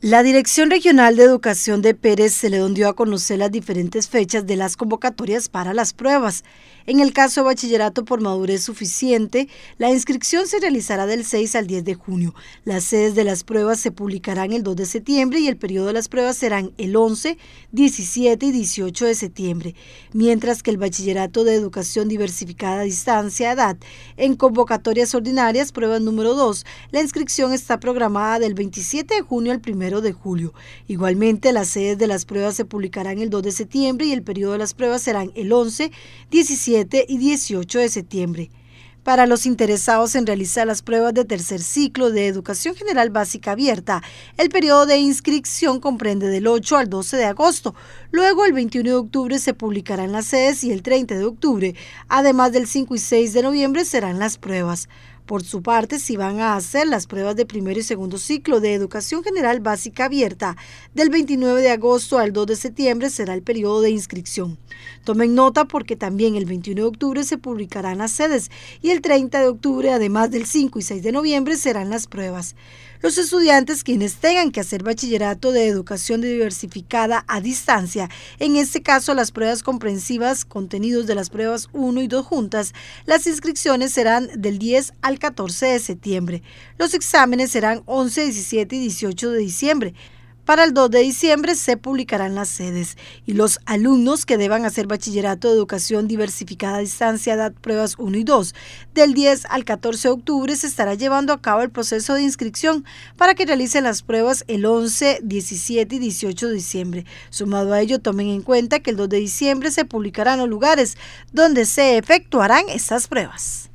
La Dirección Regional de Educación de Pérez se le dio a conocer las diferentes fechas de las convocatorias para las pruebas. En el caso de bachillerato por madurez suficiente, la inscripción se realizará del 6 al 10 de junio. Las sedes de las pruebas se publicarán el 2 de septiembre y el periodo de las pruebas serán el 11, 17 y 18 de septiembre, mientras que el bachillerato de educación diversificada a distancia edad en convocatorias ordinarias, prueba número 2, la inscripción está programada del 27 de junio al 1 de julio. Igualmente, las sedes de las pruebas se publicarán el 2 de septiembre y el periodo de las pruebas serán el 11, 17 y 18 de septiembre. Para los interesados en realizar las pruebas de tercer ciclo de Educación General Básica Abierta, el periodo de inscripción comprende del 8 al 12 de agosto. Luego, el 21 de octubre se publicarán las sedes y el 30 de octubre, además del 5 y 6 de noviembre, serán las pruebas. Por su parte, si van a hacer las pruebas de primero y segundo ciclo de Educación General Básica Abierta, del 29 de agosto al 2 de septiembre será el periodo de inscripción. Tomen nota porque también el 21 de octubre se publicarán las sedes y el 30 de octubre, además del 5 y 6 de noviembre, serán las pruebas. Los estudiantes quienes tengan que hacer bachillerato de educación diversificada a distancia, en este caso las pruebas comprensivas, contenidos de las pruebas 1 y 2 juntas, las inscripciones serán del 10 al 14 de septiembre. Los exámenes serán 11, 17 y 18 de diciembre. Para el 2 de diciembre se publicarán las sedes y los alumnos que deban hacer bachillerato de educación diversificada a distancia edad pruebas 1 y 2. Del 10 al 14 de octubre se estará llevando a cabo el proceso de inscripción para que realicen las pruebas el 11, 17 y 18 de diciembre. Sumado a ello, tomen en cuenta que el 2 de diciembre se publicarán los lugares donde se efectuarán estas pruebas.